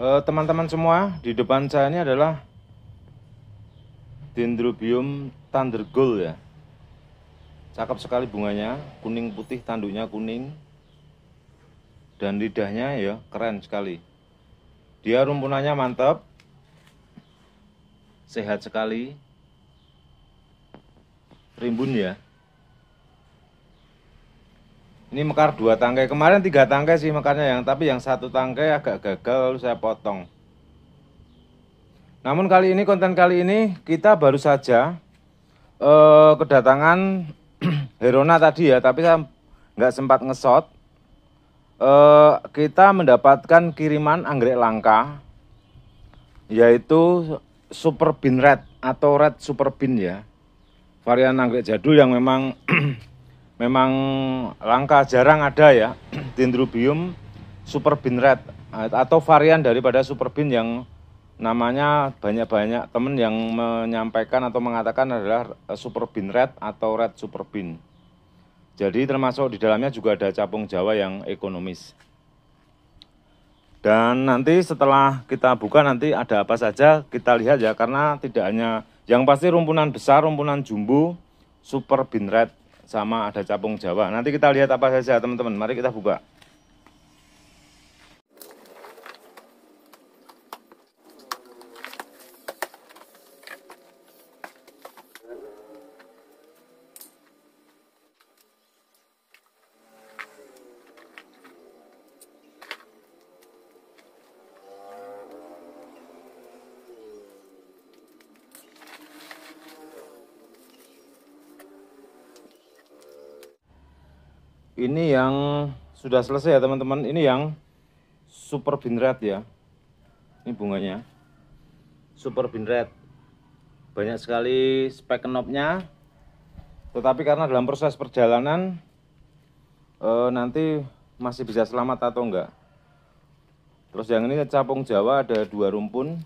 Eh, teman-teman uh, semua di depan saya ini adalah dendrobium thundergold ya cakep sekali bunganya kuning putih tanduknya kuning dan lidahnya ya keren sekali dia rumpunannya mantap sehat sekali rimbun ya ini mekar dua tangkai. Kemarin tiga tangkai sih mekarnya yang tapi yang satu tangkai agak gagal lalu saya potong. Namun kali ini konten kali ini kita baru saja eh, kedatangan Herona tadi ya, tapi saya nggak sempat ngesot. Eh, kita mendapatkan kiriman anggrek langka yaitu Super Bean Red atau Red Super Bean ya. Varian anggrek jadul yang memang memang langka jarang ada ya dendrobium superbin red eh, atau varian daripada superbin yang namanya banyak-banyak temen yang menyampaikan atau mengatakan adalah superbin red atau red superbin. Jadi termasuk di dalamnya juga ada capung Jawa yang ekonomis. Dan nanti setelah kita buka nanti ada apa saja kita lihat ya karena tidak hanya yang pasti rumpunan besar, rumpunan jumbo, super bin red sama ada capung Jawa. Nanti kita lihat apa saja teman-teman. Mari kita buka. ini yang sudah selesai ya teman-teman ini yang super bin red ya ini bunganya super bin red banyak sekali spek knopnya tetapi karena dalam proses perjalanan eh, nanti masih bisa selamat atau enggak terus yang ini capung jawa ada dua rumpun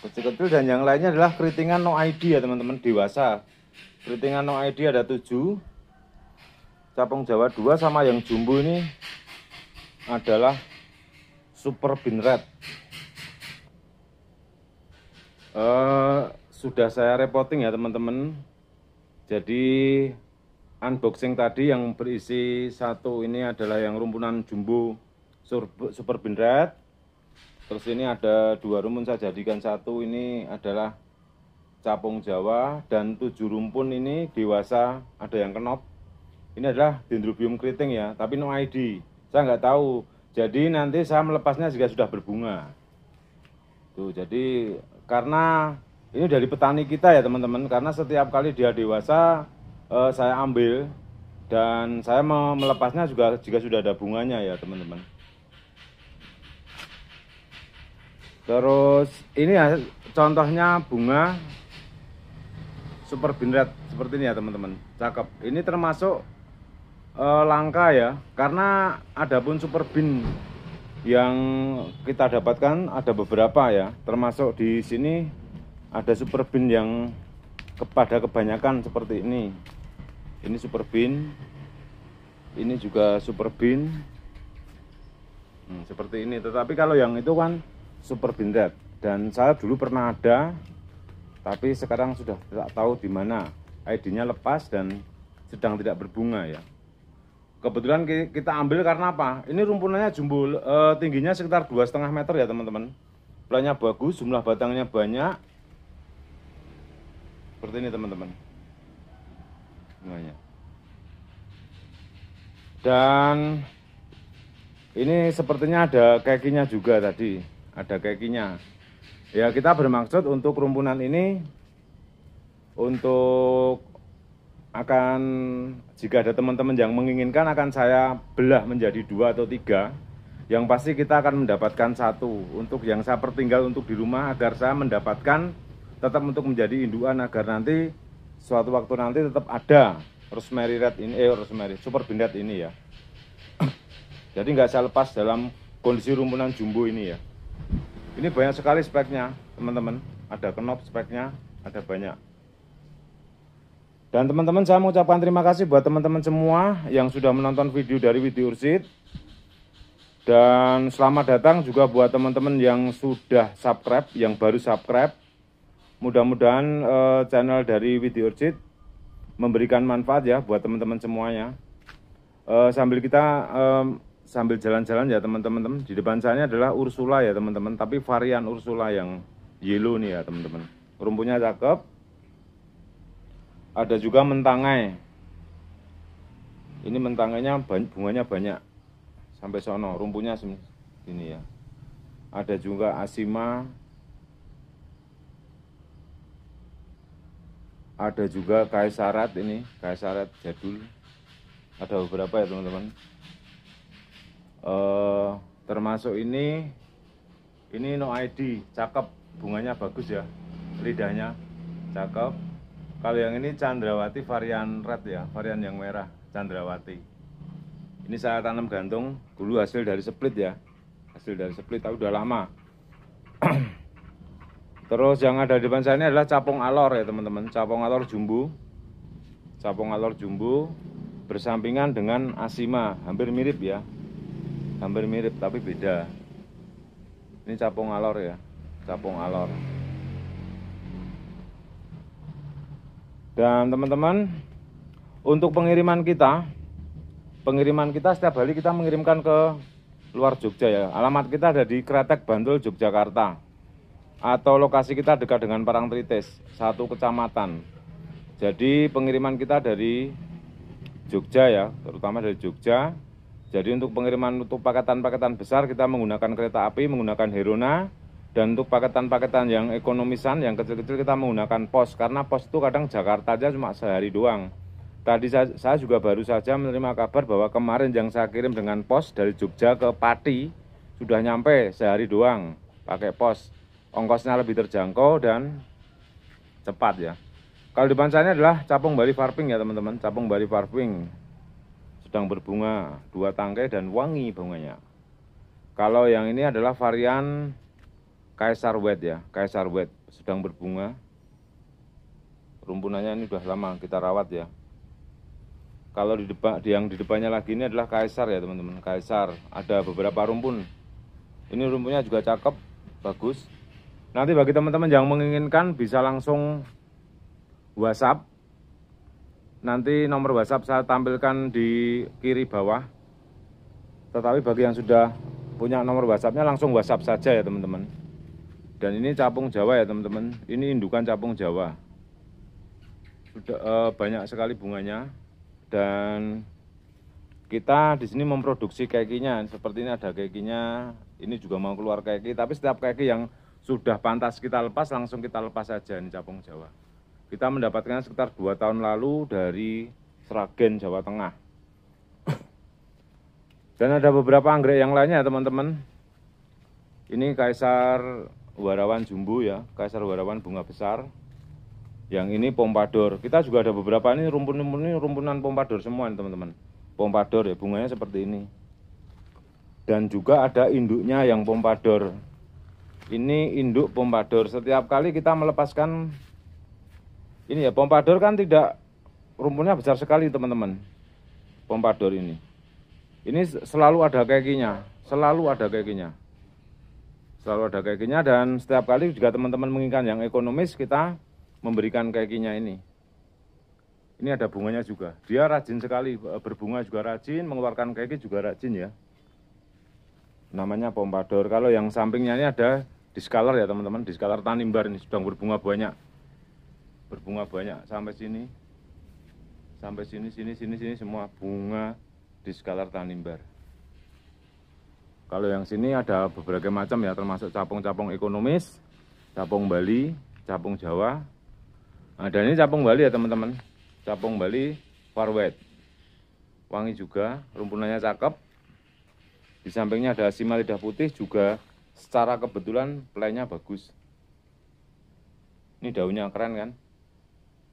kecil-kecil dan yang lainnya adalah keritingan no ID ya teman-teman dewasa keritingan no ID ada tujuh capung jawa 2 sama yang jumbo ini adalah super bin red uh, sudah saya reporting ya teman-teman jadi unboxing tadi yang berisi satu ini adalah yang rumpunan jumbo super bin red terus ini ada dua rumpun saya jadikan satu ini adalah capung jawa dan tujuh rumpun ini dewasa ada yang kenop ini adalah dendrobium keriting ya, tapi no ID. Saya nggak tahu. Jadi nanti saya melepasnya juga sudah berbunga. Tuh, jadi karena ini dari petani kita ya teman-teman, karena setiap kali dia dewasa eh, saya ambil dan saya melepasnya juga jika sudah ada bunganya ya teman-teman. Terus ini ya contohnya bunga super binret seperti ini ya teman-teman. Cakep. Ini termasuk uh, langka ya karena ada pun super bin yang kita dapatkan ada beberapa ya termasuk di sini ada super bin yang kepada kebanyakan seperti ini ini super bin ini juga super bin hmm, seperti ini tetapi kalau yang itu kan super bin red dan saya dulu pernah ada tapi sekarang sudah tidak tahu di mana ID-nya lepas dan sedang tidak berbunga ya kebetulan kita ambil karena apa ini rumpunannya jumbo e, eh, tingginya sekitar dua setengah meter ya teman-teman Pelannya bagus jumlah batangnya banyak seperti ini teman-teman dan ini sepertinya ada kekinya juga tadi ada kekinya ya kita bermaksud untuk rumpunan ini untuk akan jika ada teman-teman yang menginginkan akan saya belah menjadi dua atau tiga yang pasti kita akan mendapatkan satu untuk yang saya pertinggal untuk di rumah agar saya mendapatkan tetap untuk menjadi induan agar nanti suatu waktu nanti tetap ada rosemary red ini eh rosemary super bindet ini ya jadi nggak saya lepas dalam kondisi rumpunan jumbo ini ya ini banyak sekali speknya teman-teman ada kenop speknya ada banyak dan teman-teman saya mengucapkan terima kasih buat teman-teman semua yang sudah menonton video dari Widi Ursid Dan selamat datang juga buat teman-teman yang sudah subscribe, yang baru subscribe. Mudah-mudahan uh, channel dari Widi Ursid memberikan manfaat ya buat teman-teman semuanya. Uh, sambil kita eh, sambil jalan-jalan ya teman-teman. Di depan saya adalah Ursula ya teman-teman, tapi varian Ursula yang yellow nih ya teman-teman. Rumputnya cakep ada juga mentangai. Ini mentangainya bunganya banyak. Sampai sono, rumpunya ini ya. Ada juga asima. Ada juga kaisarat ini, kaisarat jadul. Ada beberapa ya, teman-teman. Eh, termasuk ini ini no ID, cakep, bunganya bagus ya lidahnya cakep kalau yang ini Chandrawati varian red ya, varian yang merah Chandrawati. Ini saya tanam gantung, dulu hasil dari split ya, hasil dari split tapi udah lama. Terus yang ada di depan saya ini adalah capung alor ya teman-teman, capung alor jumbo, capung alor jumbo bersampingan dengan asima, hampir mirip ya, hampir mirip tapi beda. Ini capung alor ya, capung alor. Dan teman-teman, untuk pengiriman kita, pengiriman kita setiap hari kita mengirimkan ke luar Jogja ya. Alamat kita ada di Kretek Bantul Yogyakarta. Atau lokasi kita dekat dengan Parangtritis, satu kecamatan. Jadi pengiriman kita dari Jogja ya, terutama dari Jogja. Jadi untuk pengiriman untuk paketan-paketan besar kita menggunakan kereta api, menggunakan Herona, dan untuk paketan-paketan yang ekonomisan, yang kecil-kecil kita menggunakan pos. Karena pos itu kadang Jakarta aja cuma sehari doang. Tadi saya, saya juga baru saja menerima kabar bahwa kemarin yang saya kirim dengan pos dari Jogja ke Pati sudah nyampe sehari doang pakai pos. Ongkosnya lebih terjangkau dan cepat ya. Kalau depan saya adalah capung bali farping ya teman-teman, capung bali farping sedang berbunga, dua tangkai dan wangi bunganya. Kalau yang ini adalah varian Kaisar Wed ya, Kaisar Wed sedang berbunga. Rumpunannya ini sudah lama kita rawat ya. Kalau di depan yang di depannya lagi ini adalah Kaisar ya teman-teman, Kaisar. Ada beberapa rumpun. Ini rumpunnya juga cakep, bagus. Nanti bagi teman-teman yang menginginkan bisa langsung WhatsApp. Nanti nomor WhatsApp saya tampilkan di kiri bawah. Tetapi bagi yang sudah punya nomor WhatsAppnya langsung WhatsApp saja ya teman-teman. Dan ini capung Jawa ya teman-teman. Ini indukan capung Jawa. Sudah eh, banyak sekali bunganya dan kita di sini memproduksi kekinya. Seperti ini ada kekinya. Ini juga mau keluar keki, tapi setiap keki yang sudah pantas kita lepas langsung kita lepas saja ini capung Jawa. Kita mendapatkan sekitar dua tahun lalu dari Sragen Jawa Tengah. Dan ada beberapa anggrek yang lainnya teman-teman. Ini Kaisar warawan jumbo ya, kaisar warawan bunga besar. Yang ini pompadour. Kita juga ada beberapa ini rumpun-rumpun ini rumpunan pompadour semua teman-teman. Pompadour ya bunganya seperti ini. Dan juga ada induknya yang pompadour. Ini induk pompadour. Setiap kali kita melepaskan ini ya pompadour kan tidak rumpunnya besar sekali teman-teman. Pompadour ini. Ini selalu ada kekinya, selalu ada kekinya selalu ada kekinya dan setiap kali juga teman-teman menginginkan yang ekonomis kita memberikan kekinya ini. Ini ada bunganya juga. Dia rajin sekali e, berbunga juga rajin, mengeluarkan keki juga rajin ya. Namanya pompador. Kalau yang sampingnya ini ada discolor ya teman-teman, discolor tanimbar ini sedang berbunga banyak. Berbunga banyak sampai sini. Sampai sini, sini, sini, sini semua bunga discolor tanimbar. Kalau yang sini ada beberapa macam ya, termasuk capung-capung ekonomis, capung Bali, capung Jawa. Nah, dan ini capung Bali ya teman-teman. Capung Bali Farwet. Wangi juga, rumpunannya cakep. Di sampingnya ada sima lidah putih juga secara kebetulan plenya bagus. Ini daunnya keren kan?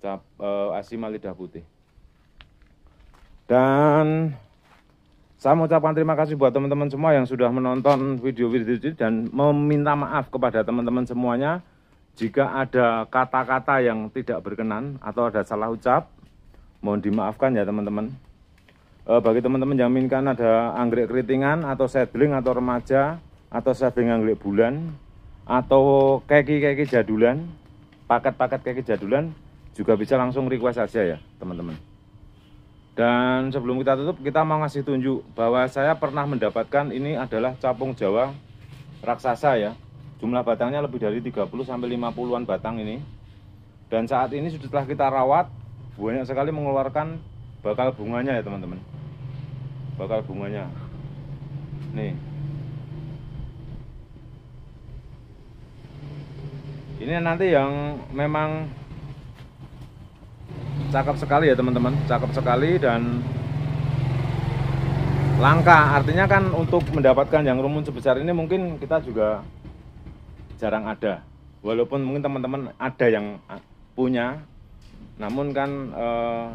Cap, eh, asima lidah putih. Dan saya mengucapkan terima kasih buat teman-teman semua yang sudah menonton video-video ini dan meminta maaf kepada teman-teman semuanya jika ada kata-kata yang tidak berkenan atau ada salah ucap. Mohon dimaafkan ya teman-teman. Eh, bagi teman-teman yang minkan ada anggrek keritingan atau sedling atau remaja atau sedling anggrek bulan atau keki-keki jadulan, paket-paket keki jadulan juga bisa langsung request saja ya teman-teman. Dan sebelum kita tutup, kita mau ngasih tunjuk bahwa saya pernah mendapatkan ini adalah capung Jawa raksasa ya. Jumlah batangnya lebih dari 30 sampai 50-an batang ini. Dan saat ini sudah telah kita rawat, banyak sekali mengeluarkan bakal bunganya ya, teman-teman. Bakal bunganya. Nih. Ini nanti yang memang cakep sekali ya teman-teman cakep sekali dan langka artinya kan untuk mendapatkan yang rumun sebesar ini mungkin kita juga jarang ada walaupun mungkin teman-teman ada yang punya namun kan eh,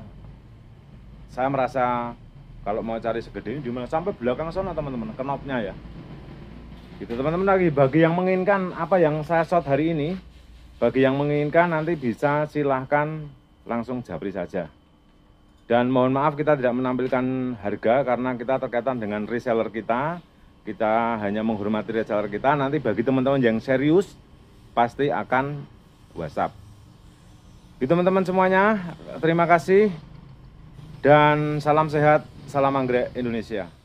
saya merasa kalau mau cari segede ini cuma sampai belakang sana teman-teman kenopnya ya gitu teman-teman lagi bagi yang menginginkan apa yang saya shot hari ini bagi yang menginginkan nanti bisa silahkan langsung japri saja. Dan mohon maaf kita tidak menampilkan harga karena kita terkaitan dengan reseller kita. Kita hanya menghormati reseller kita. Nanti bagi teman-teman yang serius pasti akan WhatsApp. Gitu teman-teman semuanya. Terima kasih dan salam sehat, salam anggrek Indonesia.